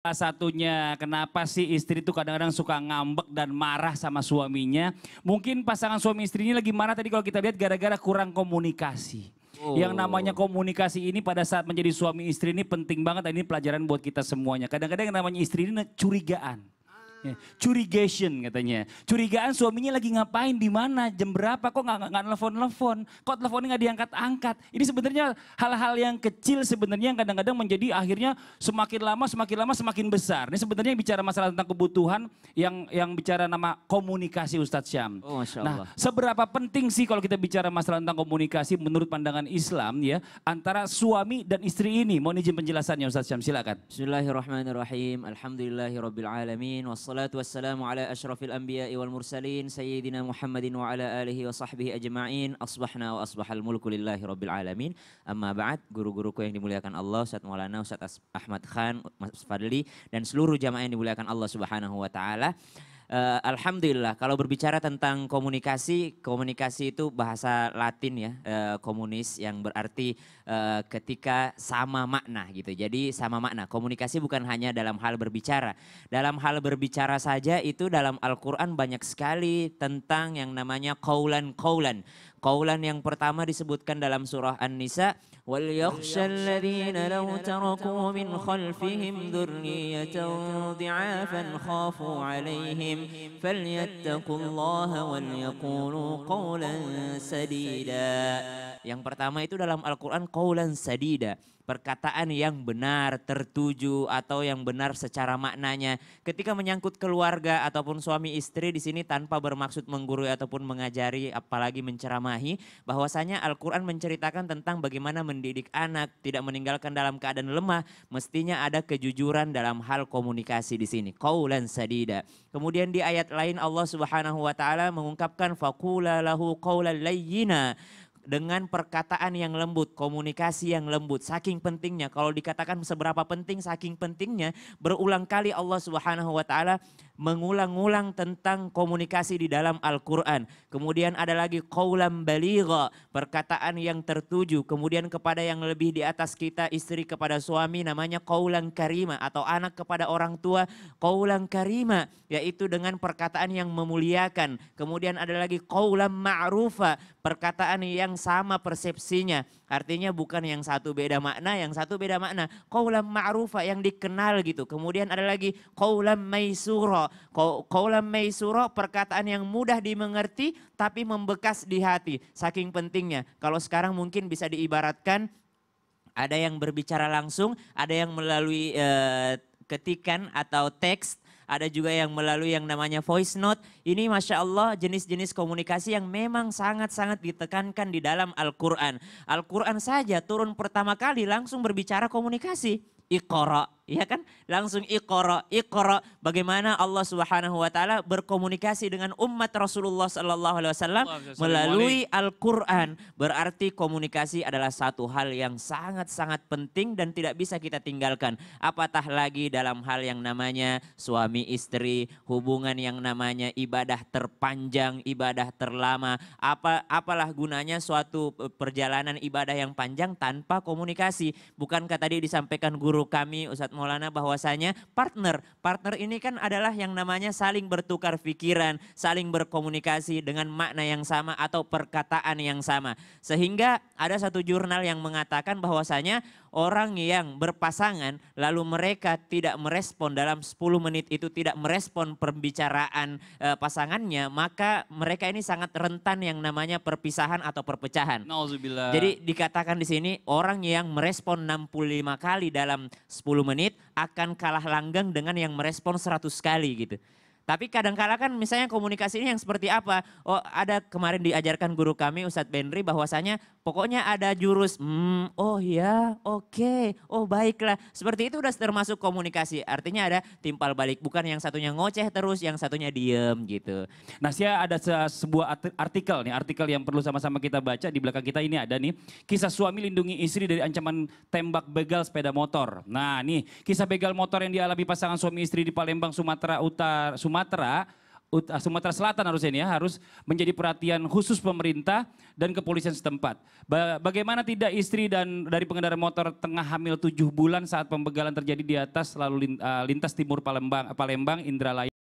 Salah satunya, kenapa sih istri itu kadang-kadang suka ngambek dan marah sama suaminya? Mungkin pasangan suami istrinya lagi marah tadi kalau kita lihat gara-gara kurang komunikasi. Oh. Yang namanya komunikasi ini pada saat menjadi suami istri ini penting banget. Dan ini pelajaran buat kita semuanya. Kadang-kadang yang namanya istri ini curigaan. Iya. curigation katanya. Curigaan suaminya lagi ngapain, di mana, jam berapa, kok nggak nggak nelfon-nelfon, kok teleponnya nggak diangkat-angkat. Ini sebenarnya hal-hal yang kecil sebenarnya yang kadang-kadang menjadi akhirnya semakin lama, semakin lama, semakin besar. Ini sebenarnya bicara masalah tentang kebutuhan, yang yang bicara nama komunikasi Ustadz Syam. Oh, Masya nah, Allah. Nah, seberapa penting sih kalau kita bicara masalah tentang komunikasi menurut pandangan Islam ya, antara suami dan istri ini. Mohon izin penjelasannya Ustadz Syam, silakan. Bismillahirrahmanirrahim. alhamdulillahirobbilalamin. Wassalamualaikum al-Anbiya' wal Mursalin, أشرف الأنبياء wa ala محمد وعلى آله وصحبه أجمعين wa وأصبح الملك لله رب Alamin. Amma بعد guru-guruku yang dimuliakan Allah Ustaz Maulana Ustaz Ahmad Khan Mas Fadli dan seluruh jamaah yang dimuliakan Allah Subhanahu wa taala Uh, Alhamdulillah kalau berbicara tentang komunikasi, komunikasi itu bahasa Latin ya, uh, komunis yang berarti uh, ketika sama makna gitu. Jadi sama makna. Komunikasi bukan hanya dalam hal berbicara. Dalam hal berbicara saja itu dalam Al-Qur'an banyak sekali tentang yang namanya kaulan-kaulan. Kaulan yang pertama disebutkan dalam surah An-Nisa, "Wal yakhshalladzina law taraku min khalfihim dhurriyyatan dhi'afan khafu 'alaihim falyattaqullaha wal yaqulu qawlan sadida." Yang pertama itu dalam Al-Quran kaulan sadida. Perkataan yang benar, tertuju, atau yang benar secara maknanya. Ketika menyangkut keluarga ataupun suami istri di sini tanpa bermaksud menggurui ataupun mengajari, apalagi menceramahi. Bahwasanya Al-Quran menceritakan tentang bagaimana mendidik anak, tidak meninggalkan dalam keadaan lemah. Mestinya ada kejujuran dalam hal komunikasi di sini. Kaulan sadida. Kemudian di ayat lain Allah subhanahu wa ta'ala mengungkapkan fakula lahu kaulan layyina dengan perkataan yang lembut, komunikasi yang lembut, saking pentingnya. Kalau dikatakan seberapa penting, saking pentingnya, berulang kali Allah Subhanahu wa taala mengulang-ulang tentang komunikasi di dalam Al-Qur'an. Kemudian ada lagi kaulam baligha, perkataan yang tertuju. Kemudian kepada yang lebih di atas kita, istri kepada suami namanya kaulang karima atau anak kepada orang tua kaulang karima, yaitu dengan perkataan yang memuliakan. Kemudian ada lagi kaulam ma'rufa, perkataan yang yang sama persepsinya. Artinya bukan yang satu beda makna, yang satu beda makna. Qawlam ma'rufa yang dikenal gitu. Kemudian ada lagi qawlam maisuro. Qawlam maisuro perkataan yang mudah dimengerti tapi membekas di hati. Saking pentingnya. Kalau sekarang mungkin bisa diibaratkan ada yang berbicara langsung, ada yang melalui e, ketikan atau teks ada juga yang melalui yang namanya voice note. Ini Masya Allah jenis-jenis komunikasi yang memang sangat-sangat ditekankan di dalam Al-Quran. Al-Quran saja turun pertama kali langsung berbicara komunikasi. Iqara' Iya kan? Langsung ikoro, ikoro. Bagaimana Allah Subhanahu wa taala berkomunikasi dengan umat Rasulullah sallallahu alaihi wasallam melalui Al-Qur'an. Berarti komunikasi adalah satu hal yang sangat-sangat penting dan tidak bisa kita tinggalkan. Apatah lagi dalam hal yang namanya suami istri, hubungan yang namanya ibadah terpanjang, ibadah terlama. Apa apalah gunanya suatu e, perjalanan ibadah yang panjang tanpa komunikasi? Bukankah tadi disampaikan guru kami Ustadz Maulana bahwasanya partner. Partner ini kan adalah yang namanya saling bertukar pikiran, saling berkomunikasi dengan makna yang sama atau perkataan yang sama. Sehingga ada satu jurnal yang mengatakan bahwasanya orang yang berpasangan lalu mereka tidak merespon dalam 10 menit itu tidak merespon pembicaraan e, pasangannya maka mereka ini sangat rentan yang namanya perpisahan atau perpecahan. Jadi dikatakan di sini orang yang merespon 65 kali dalam 10 menit menit akan kalah langgang dengan yang merespon 100 kali gitu. Tapi kadang-kala kan misalnya komunikasi ini yang seperti apa? Oh ada kemarin diajarkan guru kami Ustadz Benri bahwasanya Pokoknya ada jurus, hmm, oh ya, oke, okay, oh baiklah. Seperti itu udah termasuk komunikasi. Artinya ada timpal balik, bukan yang satunya ngoceh terus, yang satunya diem gitu. Nah, saya ada se sebuah artikel nih, artikel yang perlu sama-sama kita baca di belakang kita ini ada nih. Kisah suami lindungi istri dari ancaman tembak begal sepeda motor. Nah nih, kisah begal motor yang dialami pasangan suami istri di Palembang, Sumatera Utara, Sumatera Ah, Sumatera Selatan harusnya ini ya, harus menjadi perhatian khusus pemerintah dan kepolisian setempat. Bagaimana tidak istri dan dari pengendara motor tengah hamil tujuh bulan saat pembegalan terjadi di atas lalu ah, lintas timur Palembang, Palembang Indralaya.